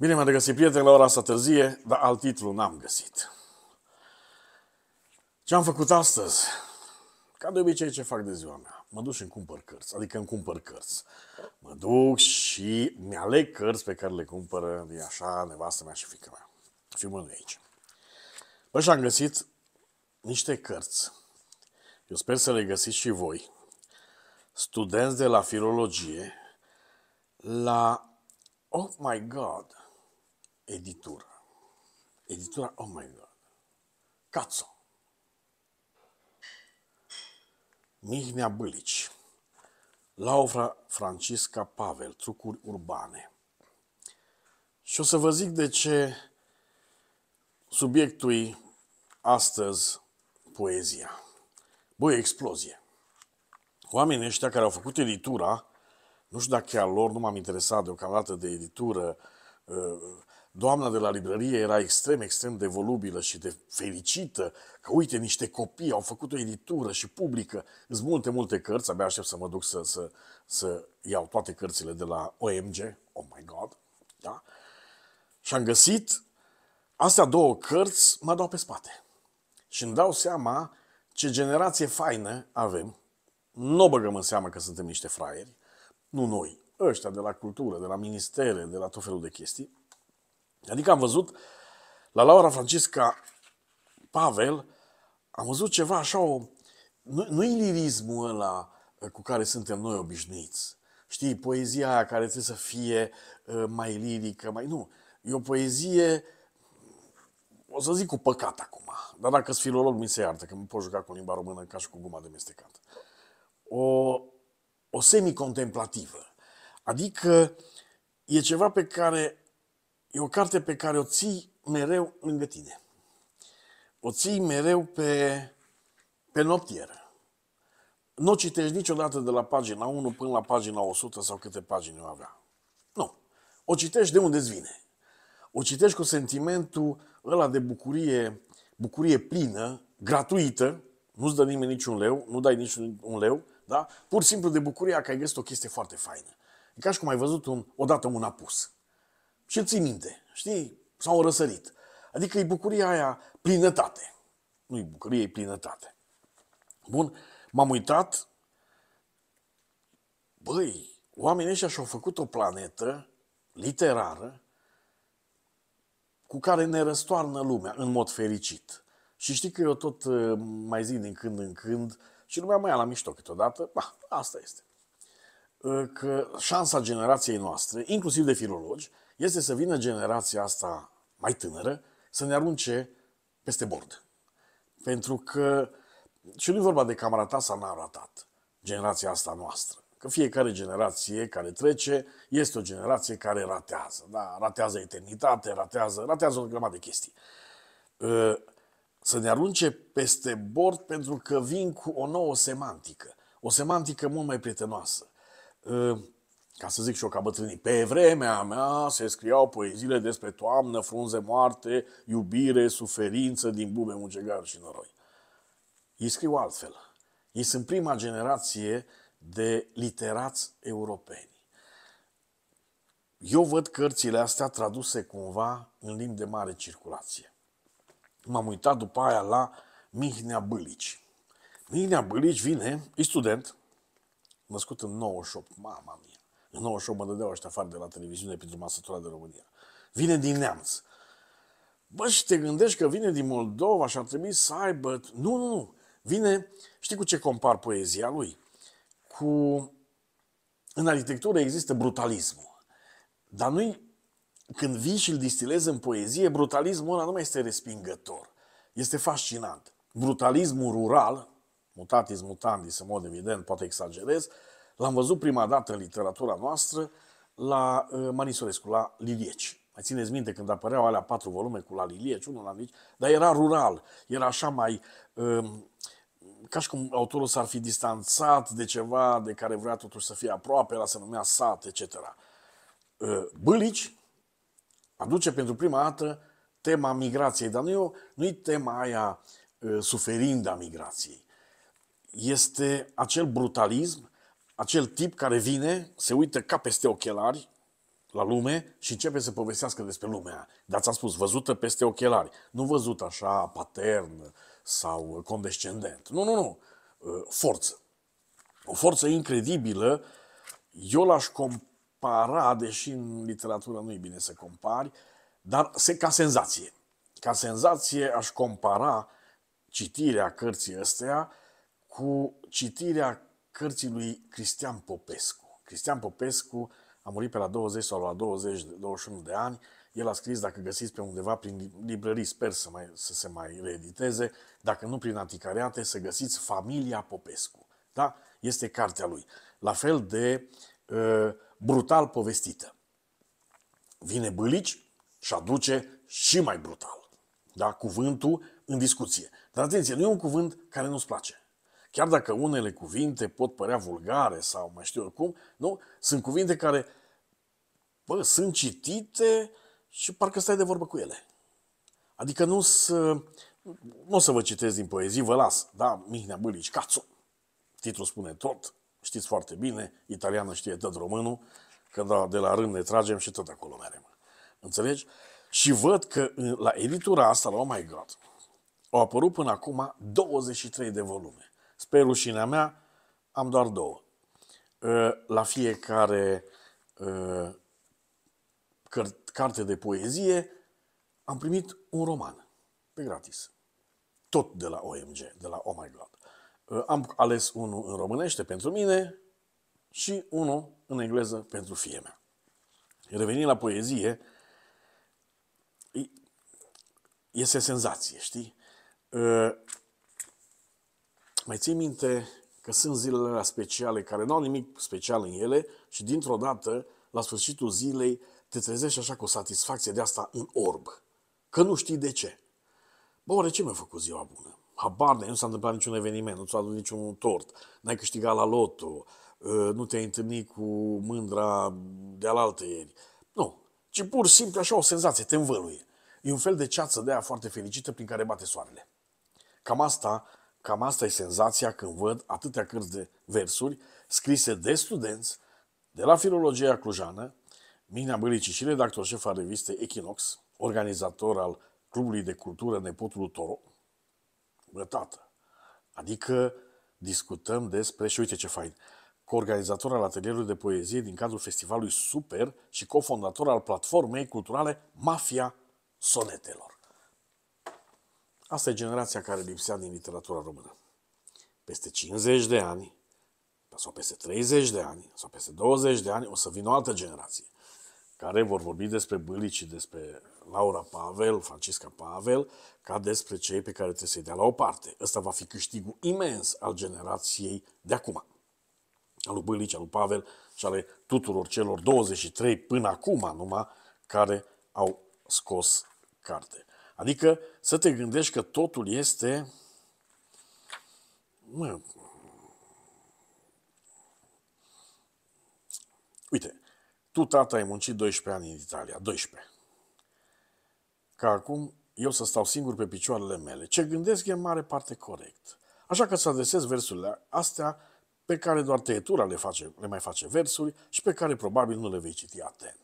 Bine m-am regăsit, prieteni, la ora asta târzie, dar alt titlu n-am găsit. Ce am făcut astăzi? Ca de obicei ce fac de ziua mea? Mă duc și îmi cumpăr cărți, adică îmi cumpăr cărți. Mă duc și mi-aleg cărți pe care le cumpără de așa nevastă mea și fica mea. Filmul de aici. Bă, și-am găsit niște cărți. Eu sper să le găsiți și voi. Studenți de la filologie la... Oh my God! editură. Editura, oh my God, Cațo. Mihnea Bălici, Laura Francisca Pavel, Trucuri urbane. Și o să vă zic de ce subiectul astăzi poezia. Băi, explozie. Oamenii ăștia care au făcut editura, nu știu dacă e a lor, nu m-am interesat deocamdată de editură, uh, Doamna de la librărie era extrem, extrem de volubilă și de fericită că, uite, niște copii au făcut o editură și publică. Sunt multe, multe cărți, abia aștept să mă duc să, să, să iau toate cărțile de la OMG. Oh my God! Da? Și am găsit astea două cărți, mă dau pe spate. Și îmi dau seama ce generație faină avem. Nu o băgăm în seamă că suntem niște fraieri. Nu noi, ăștia de la cultură, de la ministere, de la tot felul de chestii Adică am văzut la Laura Francisca Pavel, am văzut ceva așa, o, nu, nu lirismul ăla uh, cu care suntem noi obișnuiți. Știi, poezia aia care trebuie să fie uh, mai lirică, mai... Nu, e o poezie, o să zic cu păcat acum, dar dacă sunt filolog mi se iartă, că nu pot juca cu limba română ca și cu guma de mestecat. O, o semicontemplativă. Adică e ceva pe care E o carte pe care o ții mereu lângă tine. O ții mereu pe, pe noptieră. Nu o citești niciodată de la pagina 1 până la pagina 100 sau câte pagini o avea. Nu. O citești de unde îți vine. O citești cu sentimentul ăla de bucurie, bucurie plină, gratuită, nu-ți dă nimeni niciun leu, nu dai niciun un leu, da? Pur și simplu de bucuria că ai găsit o chestie foarte faină. E ca și cum ai văzut un, odată un apus și îl ții minte, știi? s au răsărit. Adică e bucuria aia plinătate. Nu e bucurie, e plinătate. Bun, m-am uitat, băi, oamenii ăștia și-au făcut o planetă literară cu care ne răstoarnă lumea în mod fericit. Și știi că eu tot uh, mai zic din când în când și lumea mai ia la mișto câteodată, bah, asta este. Uh, că șansa generației noastre, inclusiv de filologi, este să vină generația asta mai tânără să ne arunce peste bord. Pentru că, și nu e vorba de camera ta sau n-a ratat, generația asta noastră. Că fiecare generație care trece este o generație care ratează. Da? Ratează eternitate, ratează, ratează o grămadă de chestii. Ă, să ne arunce peste bord pentru că vin cu o nouă semantică. O semantică mult mai prietenoasă. Ă, ca să zic și eu ca bătrânii, pe vremea mea se scriau poeziile despre toamnă, frunze moarte, iubire, suferință din bube, mucegar și noroi. Ei scriu altfel. Ei sunt prima generație de literați europeni. Eu văd cărțile astea traduse cumva în limbi de mare circulație. M-am uitat după aia la Mihnea Bălici. Mihnea Bălici vine, e student, născut în 98, mama mia. În 98 mă dădeau ăștia afară de la televiziune pentru m de România. Vine din neamț. Bă, și te gândești că vine din Moldova și ar trebui să aibă... Nu, nu, nu. Vine, știi cu ce compar poezia lui? Cu... În arhitectură există brutalismul. Dar nu când vii și îl distilezi în poezie, brutalismul ăla nu mai este respingător. Este fascinant. Brutalismul rural, mutatis mutandis în mod evident, poate exagerez, L-am văzut prima dată în literatura noastră la uh, Manisorescu, la Lilieci. Mai țineți minte când apăreau alea patru volume cu la Lilieci, unul la Lilieci, dar era rural, era așa mai... Um, ca și cum autorul s-ar fi distanțat de ceva de care vrea totuși să fie aproape, la se numea sat, etc. Uh, Bălici aduce pentru prima dată tema migrației, dar nu e tema aia uh, a migrației. Este acel brutalism acel tip care vine, se uită ca peste ochelari la lume și începe să povestească despre lumea. Dar ți-am spus, văzută peste ochelari, nu văzut așa patern sau condescendent. Nu, nu, nu. Uh, forță. O forță incredibilă. Eu l-aș compara, deși în literatură nu e bine să compari, dar se, ca senzație. Ca senzație aș compara citirea cărții astea cu citirea cărții lui Cristian Popescu. Cristian Popescu a murit pe la 20 sau la 20-21 de ani. El a scris, dacă găsiți pe undeva prin librării, sper să, mai, să se mai reediteze, dacă nu prin anticariate, să găsiți Familia Popescu. Da? Este cartea lui. La fel de uh, brutal povestită. Vine Bălici și aduce și mai brutal. Da? Cuvântul în discuție. Dar atenție, nu e un cuvânt care nu-ți place. Chiar dacă unele cuvinte pot părea vulgare sau mai știu cum, nu? Sunt cuvinte care, bă, sunt citite și parcă stai de vorbă cu ele. Adică nu să... Nu o să vă citesc din poezii, vă las, da? Mihnea Bâlici, Cațu. Titlul spune tot, știți foarte bine, italiană știe tot românul, că da, de la rând ne tragem și tot acolo merem. Înțelegi? Și văd că la editura asta, la Oh My God, au apărut până acum 23 de volume. Spre rușinea mea, am doar două. Ă, la fiecare ă, carte de poezie am primit un roman, pe gratis. Tot de la OMG, de la Oh My God. Ă, am ales unul în românește pentru mine și unul în engleză pentru fie mea. Revenind la poezie, este senzație, știi? mai ții minte că sunt zilele alea speciale, care nu au nimic special în ele și dintr-o dată, la sfârșitul zilei, te trezești așa cu satisfacție de asta în orb. Că nu știi de ce. Bă, oare ce mi-a făcut ziua bună? Habar de nu s-a întâmplat niciun eveniment, nu ți-a adus niciun tort, n-ai câștigat la loto, ă, nu te-ai întâlnit cu mândra de alaltă ieri. Nu, ci pur și simplu așa o senzație, te învăluie. E un fel de ceață de aia foarte fericită prin care bate soarele. Cam asta Cam asta e senzația când văd atâtea cărți de versuri scrise de studenți de la Filologia Clujană, Mina Bălici și redactor șef al revistei Equinox, organizator al Clubului de Cultură Nepotul Toro. Bă, tată, adică discutăm despre, și uite ce fain, coorganizator al atelierului de poezie din cadrul festivalului Super și cofondator al platformei culturale Mafia Sonetelor. Asta e generația care lipsea din literatura română. Peste 50 de ani, sau peste 30 de ani, sau peste 20 de ani, o să vină o altă generație care vor vorbi despre Bâlici, despre Laura Pavel, Francisca Pavel, ca despre cei pe care trebuie să-i dea la o parte. Ăsta va fi câștigul imens al generației de acum. Al lui Bâlici, al lui Pavel și ale tuturor celor 23 până acum numai care au scos cartea. Adică să te gândești că totul este... Mă... Uite, tu, tata, ai muncit 12 ani în Italia. 12. Ca acum eu să stau singur pe picioarele mele. Ce gândesc e în mare parte corect. Așa că să adresez versurile astea pe care doar tăietura le, face, le mai face versuri și pe care probabil nu le vei citi atent.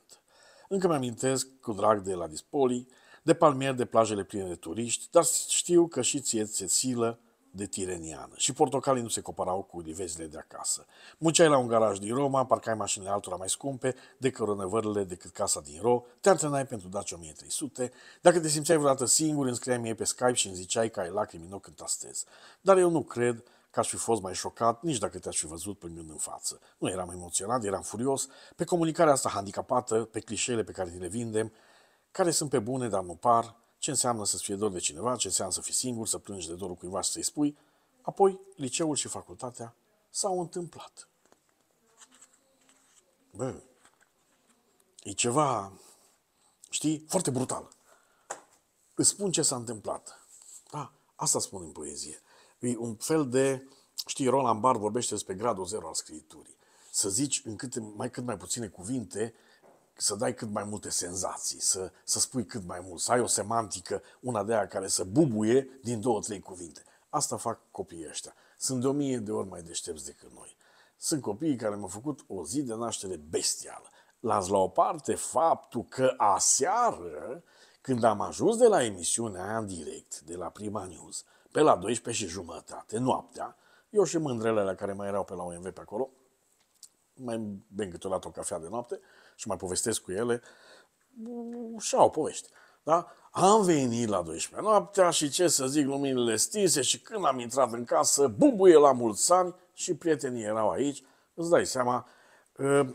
Încă mi-amintesc cu drag de la Dispoli de palmieri de plajele pline de turiști, dar știu că și ție se silă de tireniană. Și portocalii nu se coparau cu livezile de acasă. Munceai la un garaj din Roma, parcai mașinile altora mai scumpe decât rănăvările decât casa din Ro, te antrenai pentru Dacia 1300, dacă te simțeai vreodată singur, înscriai mie pe Skype și îmi ziceai că ai lacrimi în când tastezi. Dar eu nu cred că aș fi fost mai șocat nici dacă te-aș fi văzut plângând în față. Nu eram emoționat, eram furios. Pe comunicarea asta handicapată, pe clișeele pe care le vindem, care sunt pe bune, dar nu par, ce înseamnă să-ți fie dor de cineva, ce înseamnă să fii singur, să plângi de dorul cuiva și să-i spui, apoi liceul și facultatea s-au întâmplat. Bă, e ceva, știi, foarte brutal. Îți spun ce s-a întâmplat. Da, asta spun în poezie. E un fel de, știi, Roland Bar vorbește despre gradul zero al scriturii. Să zici în cât mai, cât mai puține cuvinte, să dai cât mai multe senzații, să, să spui cât mai mult, să ai o semantică, una de aia care să bubuie din două, trei cuvinte. Asta fac copiii ăștia. Sunt de o mie de ori mai deștepți decât noi. Sunt copiii care mi-au făcut o zi de naștere bestială. Las la o parte faptul că aseară, când am ajuns de la emisiunea aia în direct, de la Prima News, pe la 12 și jumătate, noaptea, eu și mândrelele care mai erau pe la OMV pe acolo, mai bem câteodată o cafea de noapte și mai povestesc cu ele și au povești. Da? Am venit la 12 noaptea și ce să zic, luminile stinse și când am intrat în casă, bubuie la mulți ani și prietenii erau aici. Îți dai seama, uh,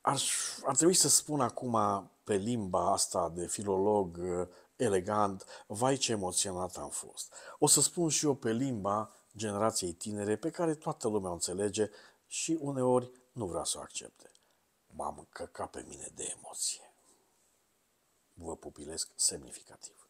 ar, ar trebui să spun acum pe limba asta de filolog uh, elegant, vai ce emoționat am fost. O să spun și eu pe limba generației tinere pe care toată lumea o înțelege și uneori nu vrea să o accepte. M-am căcat pe mine de emoție. Vă pupilesc semnificativ.